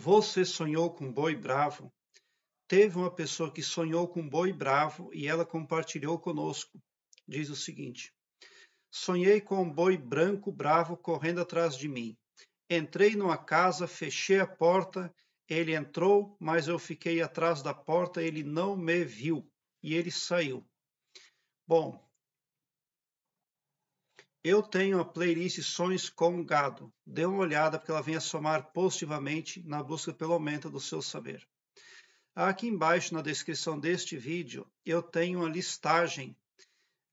Você sonhou com um boi bravo? Teve uma pessoa que sonhou com um boi bravo e ela compartilhou conosco. Diz o seguinte: Sonhei com um boi branco bravo correndo atrás de mim. Entrei numa casa, fechei a porta, ele entrou, mas eu fiquei atrás da porta, ele não me viu e ele saiu. Bom, eu tenho a playlist Sonhos com Gado. Dê uma olhada porque ela vem a somar positivamente na busca pelo aumento do seu saber. Aqui embaixo na descrição deste vídeo, eu tenho uma listagem.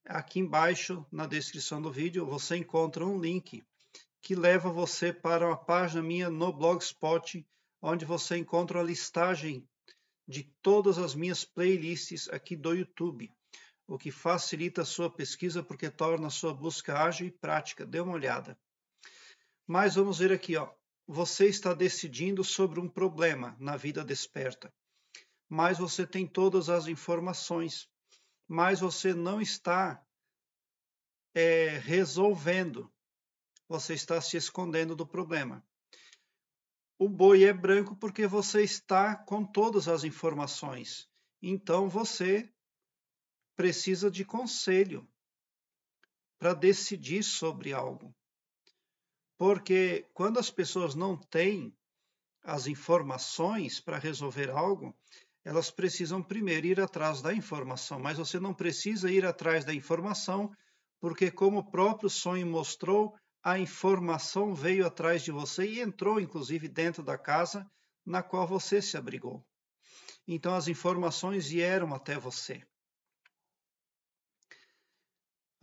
Aqui embaixo na descrição do vídeo, você encontra um link que leva você para uma página minha no Blogspot, onde você encontra a listagem de todas as minhas playlists aqui do YouTube o que facilita a sua pesquisa porque torna a sua busca ágil e prática. Dê uma olhada. Mas vamos ver aqui, ó. Você está decidindo sobre um problema na vida desperta, mas você tem todas as informações, mas você não está é, resolvendo. Você está se escondendo do problema. O boi é branco porque você está com todas as informações. Então você precisa de conselho para decidir sobre algo. Porque quando as pessoas não têm as informações para resolver algo, elas precisam primeiro ir atrás da informação, mas você não precisa ir atrás da informação, porque, como o próprio sonho mostrou, a informação veio atrás de você e entrou, inclusive, dentro da casa na qual você se abrigou. Então, as informações vieram até você.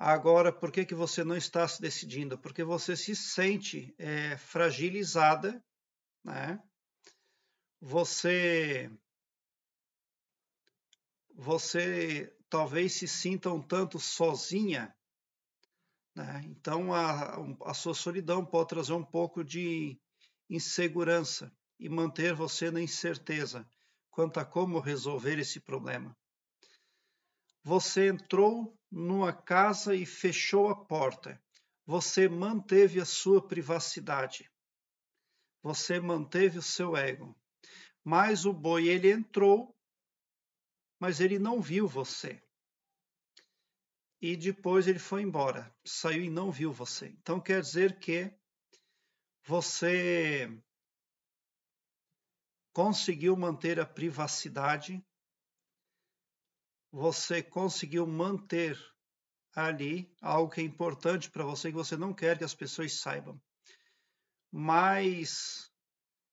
Agora, por que, que você não está se decidindo? Porque você se sente é, fragilizada, né? Você, você talvez se sinta um tanto sozinha, né? Então, a, a sua solidão pode trazer um pouco de insegurança e manter você na incerteza quanto a como resolver esse problema. Você entrou numa casa e fechou a porta. Você manteve a sua privacidade. Você manteve o seu ego. Mas o boi ele entrou, mas ele não viu você. E depois ele foi embora, saiu e não viu você. Então quer dizer que você conseguiu manter a privacidade você conseguiu manter ali algo que é importante para você que você não quer que as pessoas saibam. Mas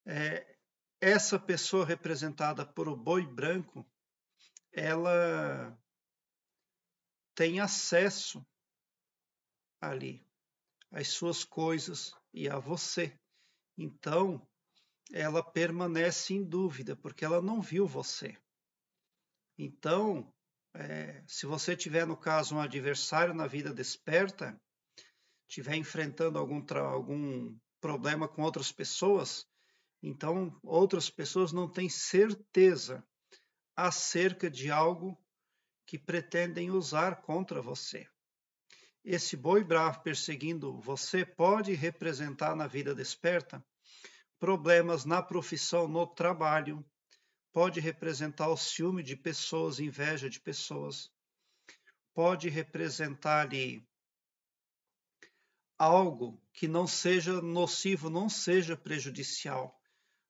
é, essa pessoa representada por o boi branco, ela tem acesso ali às suas coisas e a você. Então, ela permanece em dúvida porque ela não viu você. Então, é, se você tiver, no caso, um adversário na vida desperta, tiver enfrentando algum, algum problema com outras pessoas, então outras pessoas não têm certeza acerca de algo que pretendem usar contra você. Esse boi bravo perseguindo você pode representar na vida desperta problemas na profissão, no trabalho, pode representar o ciúme de pessoas, inveja de pessoas, pode representar ali algo que não seja nocivo, não seja prejudicial,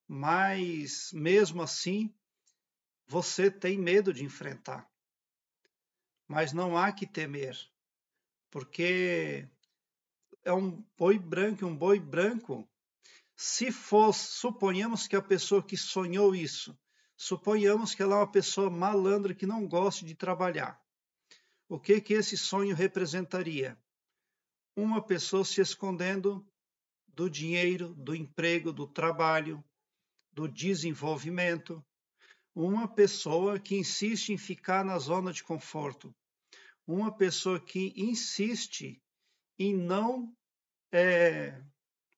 mas mesmo assim você tem medo de enfrentar. Mas não há que temer, porque é um boi branco, um boi branco. Se fosse, suponhamos que a pessoa que sonhou isso Suponhamos que ela é uma pessoa malandra que não gosta de trabalhar. O que que esse sonho representaria? Uma pessoa se escondendo do dinheiro, do emprego, do trabalho, do desenvolvimento. Uma pessoa que insiste em ficar na zona de conforto. Uma pessoa que insiste em não é,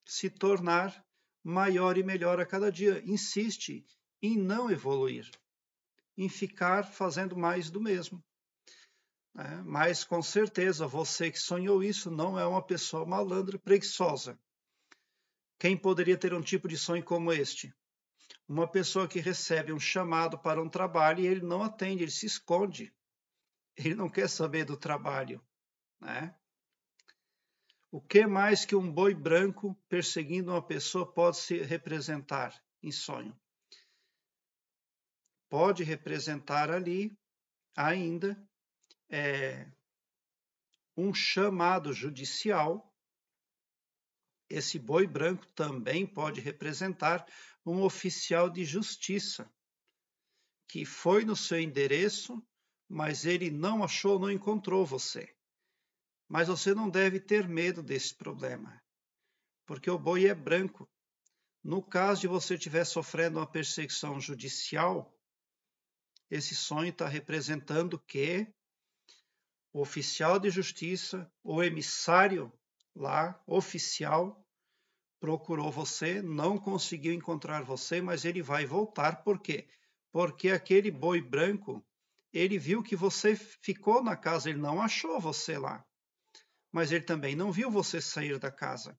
se tornar maior e melhor a cada dia. Insiste em não evoluir, em ficar fazendo mais do mesmo. Né? Mas com certeza você que sonhou isso não é uma pessoa malandra, preguiçosa. Quem poderia ter um tipo de sonho como este? Uma pessoa que recebe um chamado para um trabalho e ele não atende, ele se esconde. Ele não quer saber do trabalho, né? O que mais que um boi branco perseguindo uma pessoa pode se representar em sonho? pode representar ali ainda é, um chamado judicial. Esse boi branco também pode representar um oficial de justiça que foi no seu endereço, mas ele não achou, não encontrou você. Mas você não deve ter medo desse problema, porque o boi é branco. No caso de você estiver sofrendo uma perseguição judicial, esse sonho está representando que o oficial de justiça, o emissário lá, oficial, procurou você, não conseguiu encontrar você, mas ele vai voltar. Por quê? Porque aquele boi branco, ele viu que você ficou na casa, ele não achou você lá. Mas ele também não viu você sair da casa.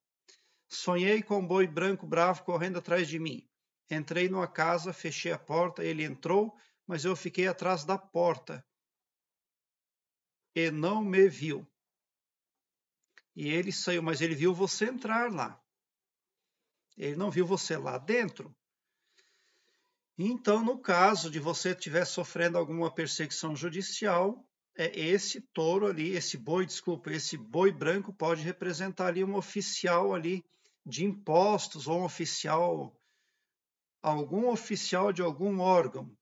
Sonhei com um boi branco bravo correndo atrás de mim. Entrei numa casa, fechei a porta, ele entrou, mas eu fiquei atrás da porta e não me viu. E ele saiu, mas ele viu você entrar lá. Ele não viu você lá dentro. Então, no caso de você estiver sofrendo alguma perseguição judicial, é esse touro ali, esse boi, desculpa, esse boi branco pode representar ali um oficial ali de impostos ou um oficial algum oficial de algum órgão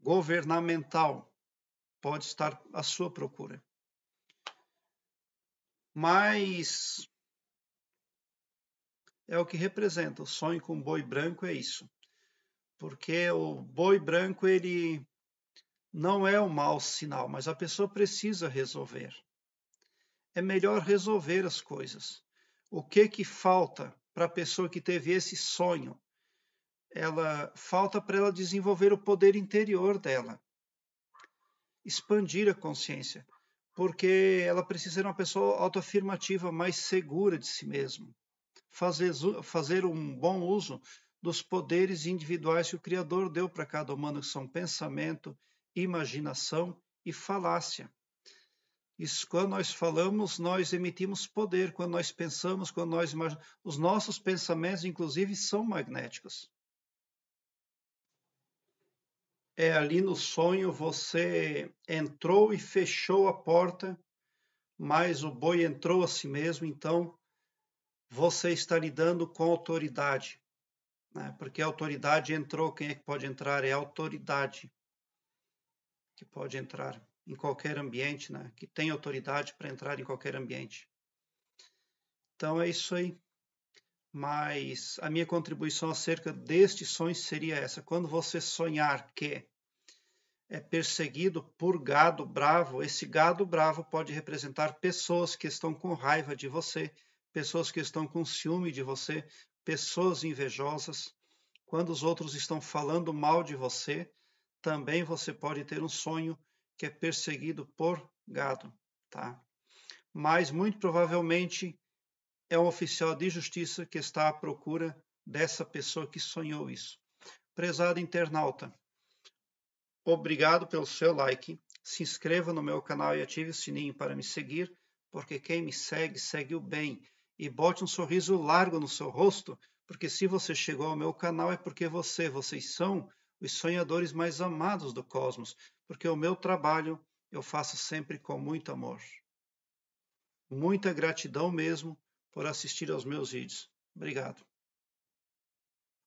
governamental pode estar à sua procura. Mas é o que representa o sonho com o boi branco é isso. Porque o boi branco ele não é um mau sinal, mas a pessoa precisa resolver. É melhor resolver as coisas. O que que falta para a pessoa que teve esse sonho ela falta para ela desenvolver o poder interior dela, expandir a consciência, porque ela precisa ser uma pessoa autoafirmativa, mais segura de si mesma, fazer, fazer um bom uso dos poderes individuais que o Criador deu para cada humano, que são pensamento, imaginação e falácia. Isso, quando nós falamos, nós emitimos poder. Quando nós pensamos, quando nós os nossos pensamentos, inclusive, são magnéticos é ali no sonho você entrou e fechou a porta, mas o boi entrou a si mesmo, então você está lidando com autoridade. Né? Porque a autoridade entrou, quem é que pode entrar? É a autoridade que pode entrar em qualquer ambiente, né? que tem autoridade para entrar em qualquer ambiente. Então é isso aí mas a minha contribuição acerca deste sonho seria essa. Quando você sonhar que é perseguido por gado bravo, esse gado bravo pode representar pessoas que estão com raiva de você, pessoas que estão com ciúme de você, pessoas invejosas. Quando os outros estão falando mal de você, também você pode ter um sonho que é perseguido por gado, tá? Mas muito provavelmente é o oficial de justiça que está à procura dessa pessoa que sonhou isso. Prezado internauta, obrigado pelo seu like. Se inscreva no meu canal e ative o sininho para me seguir, porque quem me segue, segue o bem. E bote um sorriso largo no seu rosto, porque se você chegou ao meu canal é porque você, vocês são os sonhadores mais amados do cosmos, porque o meu trabalho eu faço sempre com muito amor. Muita gratidão mesmo por assistir aos meus vídeos. Obrigado.